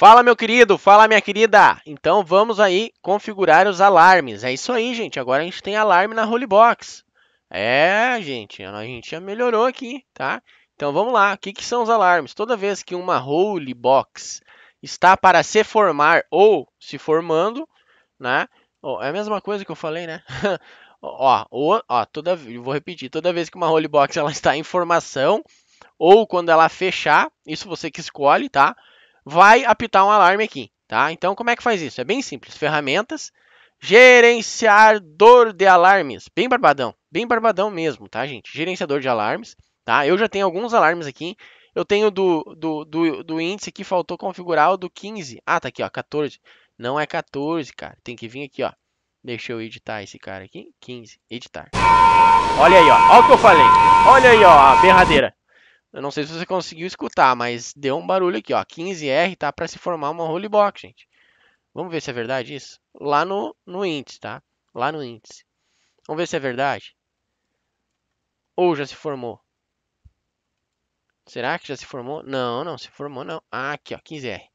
Fala, meu querido, fala, minha querida. Então vamos aí configurar os alarmes. É isso aí, gente. Agora a gente tem alarme na Holybox. É, gente, a gente já melhorou aqui, tá? Então vamos lá. O que, que são os alarmes? Toda vez que uma Holybox está para se formar ou se formando, né? Oh, é a mesma coisa que eu falei, né? ó, ó, ó, toda, vou repetir. Toda vez que uma Holybox ela está em formação ou quando ela fechar, isso você que escolhe, tá? vai apitar um alarme aqui, tá? Então, como é que faz isso? É bem simples. Ferramentas, gerenciador de alarmes. Bem barbadão, bem barbadão mesmo, tá, gente? Gerenciador de alarmes, tá? Eu já tenho alguns alarmes aqui. Eu tenho do, do, do, do índice que faltou configurar o do 15. Ah, tá aqui, ó, 14. Não é 14, cara. Tem que vir aqui, ó. Deixa eu editar esse cara aqui. 15, editar. Olha aí, ó. Olha o que eu falei. Olha aí, ó, a berradeira. Eu não sei se você conseguiu escutar, mas deu um barulho aqui, ó. 15R tá para se formar uma holy box, gente. Vamos ver se é verdade isso? Lá no, no índice, tá? Lá no índice. Vamos ver se é verdade. Ou já se formou. Será que já se formou? Não, não se formou não. Ah, aqui, ó, 15R.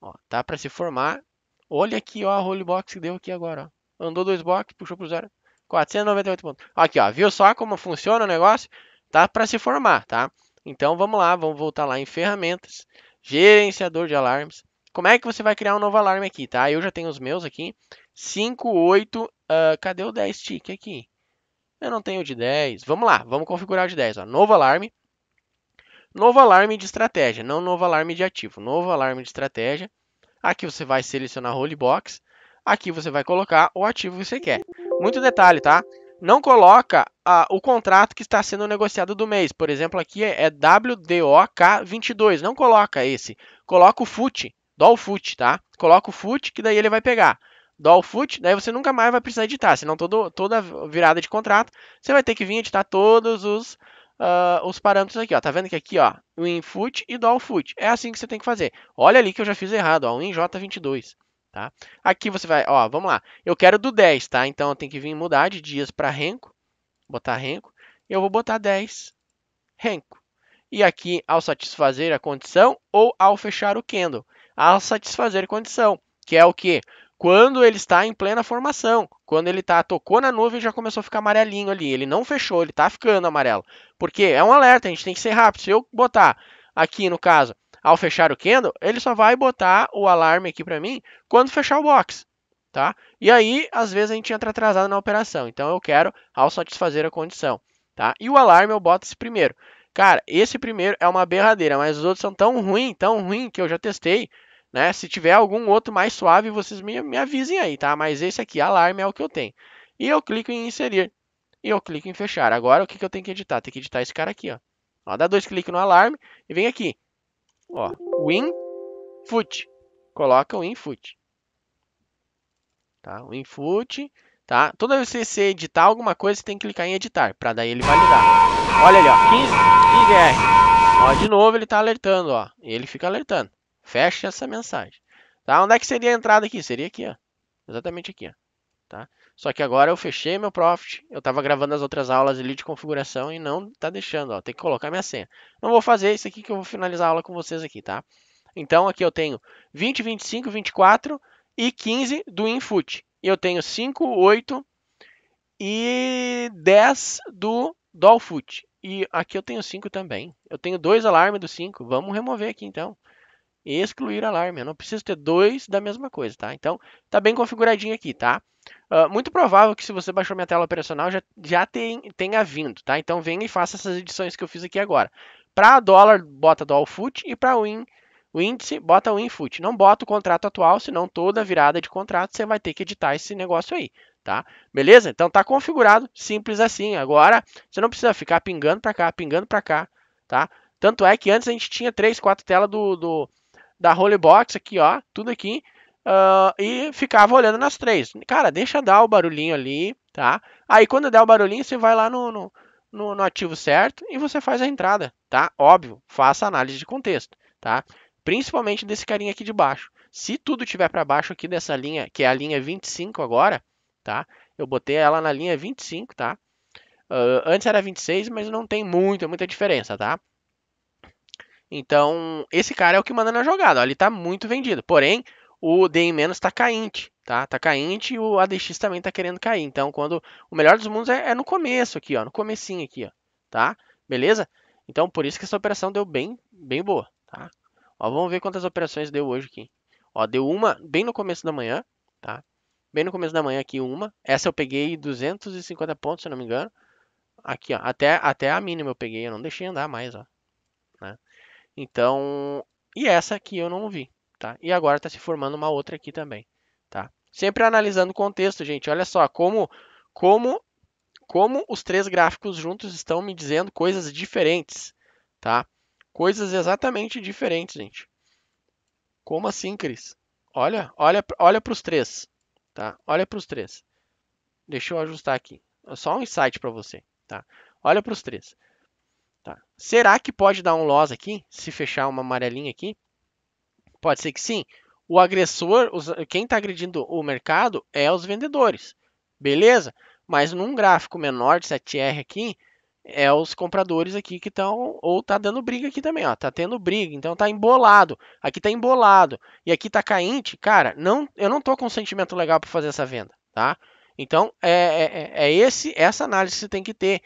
Ó, tá para se formar. Olha aqui, ó, a holy box que deu aqui agora, ó. Andou dois blocos, puxou pro zero. 498 pontos. Aqui, ó, viu só como funciona o negócio? Tá para se formar, tá? Então vamos lá, vamos voltar lá em ferramentas, gerenciador de alarmes. Como é que você vai criar um novo alarme aqui, tá? Eu já tenho os meus aqui. 5, 8, uh, cadê o 10 tick aqui? Eu não tenho de 10. Vamos lá, vamos configurar o de 10. Ó. Novo alarme. Novo alarme de estratégia, não novo alarme de ativo. Novo alarme de estratégia. Aqui você vai selecionar Holy Box. Aqui você vai colocar o ativo que você quer. Muito detalhe, tá? não coloca o contrato que está sendo negociado do mês. Por exemplo, aqui é, é WDOK22, não coloca esse. Coloca o FUT, DOL FUT, tá? Coloca o FUT, que daí ele vai pegar. DOL FUT, daí você nunca mais vai precisar editar, senão todo, toda virada de contrato, você vai ter que vir editar todos os, Uh, os parâmetros aqui, ó. Tá vendo que aqui, ó, o e do fut. É assim que você tem que fazer. Olha ali que eu já fiz errado, ó, o inj22. Tá? Aqui você vai, ó, vamos lá. Eu quero do 10, tá? Então eu tenho que vir mudar de dias para renco, botar renco. Eu vou botar 10 renco. E aqui, ao satisfazer a condição ou ao fechar o candle, ao satisfazer a condição, que é o que? Quando ele está em plena formação, quando ele tá tocou na nuvem já começou a ficar amarelinho ali, ele não fechou, ele está ficando amarelo. Porque é um alerta, a gente tem que ser rápido. Se eu botar aqui no caso ao fechar o candle, ele só vai botar o alarme aqui para mim quando fechar o box. Tá? E aí, às vezes, a gente entra atrasado na operação. Então, eu quero ao satisfazer a condição. Tá? E o alarme eu boto esse primeiro. Cara, esse primeiro é uma berradeira, mas os outros são tão ruim, tão ruim, que eu já testei. Né? Se tiver algum outro mais suave, vocês me, me avisem aí, tá? Mas esse aqui, alarme, é o que eu tenho. E eu clico em inserir. E eu clico em fechar. Agora, o que, que eu tenho que editar? Tem que editar esse cara aqui, ó. ó dá dois cliques no alarme e vem aqui. Ó, input. Coloca o input. Tá? WinFoot. Tá? Toda vez que você editar alguma coisa, você tem que clicar em editar, para daí ele validar. Olha ali, ó, 15, 15 R. Ó, de novo ele está alertando, ó. Ele fica alertando. Fecha essa mensagem. Tá? Onde é que seria a entrada aqui? Seria aqui, ó. Exatamente aqui, ó. Tá? Só que agora eu fechei meu Profit, eu estava gravando as outras aulas ali de configuração e não tá deixando, ó, tem que colocar minha senha. Não vou fazer isso aqui que eu vou finalizar a aula com vocês aqui, tá? Então aqui eu tenho 20, 25, 24 e 15 do Infoot. E eu tenho 5, 8 e 10 do dollfoot. E aqui eu tenho 5 também. Eu tenho dois alarmes do 5. Vamos remover aqui então excluir alarme. Eu não preciso ter dois da mesma coisa, tá? Então, tá bem configuradinho aqui, tá? Uh, muito provável que se você baixou minha tela operacional já, já tem, tenha vindo, tá? Então venha e faça essas edições que eu fiz aqui agora. Para dólar, bota do foot e para win o índice, bota o input. Não bota o contrato atual, senão toda virada de contrato você vai ter que editar esse negócio aí, tá? Beleza? Então tá configurado, simples assim. Agora você não precisa ficar pingando para cá, pingando para cá, tá? Tanto é que antes a gente tinha três quatro telas do, do, da Box aqui, ó, tudo aqui, uh, e ficava olhando nas três. Cara, deixa dar o barulhinho ali, tá? Aí quando der o barulhinho, você vai lá no, no, no, no ativo certo e você faz a entrada, tá? Óbvio, faça análise de contexto, tá? Principalmente desse carinha aqui de baixo. Se tudo tiver para baixo aqui dessa linha, que é a linha 25 agora, tá? Eu botei ela na linha 25, tá? Uh, antes era 26, mas não tem muita muita diferença, tá? Então, esse cara é o que manda na jogada. Ó, ele está muito vendido. Porém, o DM menos está caente, tá? Tá caente e o ADX também está querendo cair. Então, quando o melhor dos mundos é, é, no começo aqui, ó, no comecinho aqui, ó, tá? Beleza? Então, por isso que essa operação deu bem, bem boa, tá? Ó, vamos ver quantas operações deu hoje aqui. Ó, deu uma bem no começo da manhã, tá? Bem no começo da manhã aqui uma. Essa eu peguei 250 pontos, se não me engano. Aqui, ó, até até a mínima eu peguei, eu não deixei andar mais, ó. Então, e essa aqui eu não vi, tá? E agora está se formando uma outra aqui também, tá? Sempre analisando o contexto, gente. Olha só como, como, como os três gráficos juntos estão me dizendo coisas diferentes, tá? Coisas exatamente diferentes, gente. Como assim, Cris? Olha, olha, olha para os três, tá? Olha para os três. Deixa eu ajustar aqui. É só um insight para você, tá? Olha para os três. Tá. Será que pode dar um loss aqui? Se fechar uma amarelinha aqui? Pode ser que sim. O agressor, os, quem está agredindo o mercado é os vendedores. Beleza? Mas num gráfico menor de 7R aqui, é os compradores aqui que estão ou tá dando briga aqui também, ó, tá tendo briga, então tá embolado. Aqui tá embolado e aqui tá caente, cara, não, eu não tô com um sentimento legal para fazer essa venda, tá? Então é, é, é, é esse essa análise que você tem que ter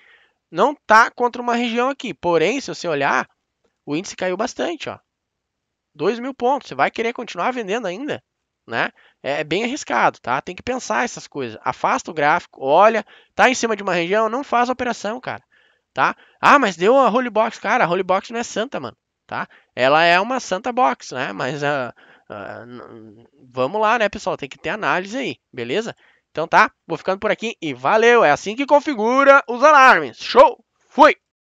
não tá contra uma região aqui. Porém, se você olhar, o índice caiu bastante, ó. 2 mil pontos. Você vai querer continuar vendendo ainda, né? É, é bem arriscado, tá? Tem que pensar essas coisas. Afasta o gráfico, olha, tá em cima de uma região, não faz operação, cara, tá? Ah, mas deu a holy box, cara. A holy box não é santa, mano, tá? Ela é uma santa box, né? Mas uh, uh, vamos lá, né, pessoal? Tem que ter análise aí, beleza? Então tá, vou ficando por aqui e valeu! É assim que configura os alarmes. Show! Fui!